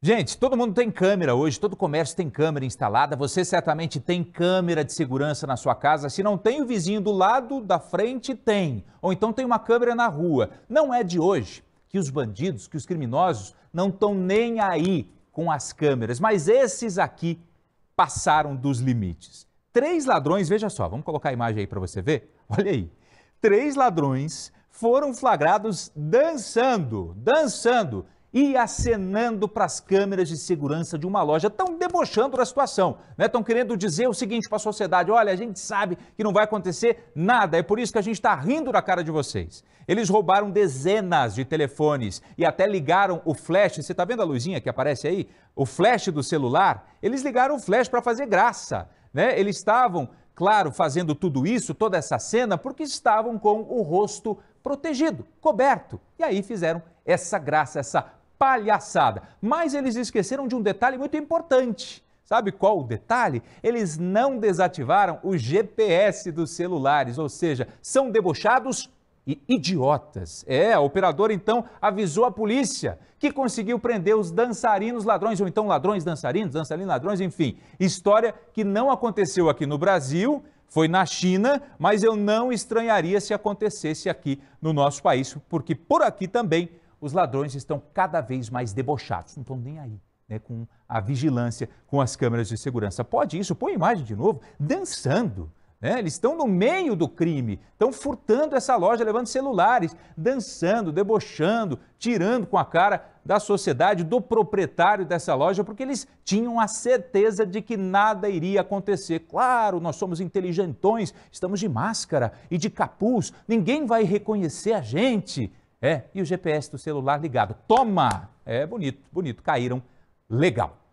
Gente, todo mundo tem câmera hoje, todo comércio tem câmera instalada. Você certamente tem câmera de segurança na sua casa. Se não tem, o vizinho do lado, da frente tem. Ou então tem uma câmera na rua. Não é de hoje que os bandidos, que os criminosos não estão nem aí com as câmeras. Mas esses aqui passaram dos limites. Três ladrões, veja só, vamos colocar a imagem aí para você ver. Olha aí. Três ladrões foram flagrados dançando, dançando e acenando para as câmeras de segurança de uma loja. Estão debochando da situação, né? Estão querendo dizer o seguinte para a sociedade: olha, a gente sabe que não vai acontecer nada, é por isso que a gente está rindo da cara de vocês. Eles roubaram dezenas de telefones e até ligaram o flash. Você está vendo a luzinha que aparece aí? O flash do celular? Eles ligaram o flash para fazer graça. Né? Eles estavam, claro, fazendo tudo isso, toda essa cena, porque estavam com o rosto protegido, coberto. E aí fizeram essa graça, essa palhaçada. Mas eles esqueceram de um detalhe muito importante. Sabe qual o detalhe? Eles não desativaram o GPS dos celulares, ou seja, são debochados e idiotas. É, a operadora então avisou a polícia, que conseguiu prender os dançarinos ladrões, ou então ladrões dançarinos, dançarinos ladrões, enfim. História que não aconteceu aqui no Brasil, foi na China, mas eu não estranharia se acontecesse aqui no nosso país, porque por aqui também os ladrões estão cada vez mais debochados, não estão nem aí. Né, com a vigilância, com as câmeras de segurança. Pode isso, põe a imagem de novo, dançando. Né? Eles estão no meio do crime, estão furtando essa loja, levando celulares, dançando, debochando, tirando com a cara da sociedade, do proprietário dessa loja, porque eles tinham a certeza de que nada iria acontecer. Claro, nós somos inteligentões, estamos de máscara e de capuz, ninguém vai reconhecer a gente. É, e o GPS do celular ligado. Toma! É bonito, bonito. Caíram legal.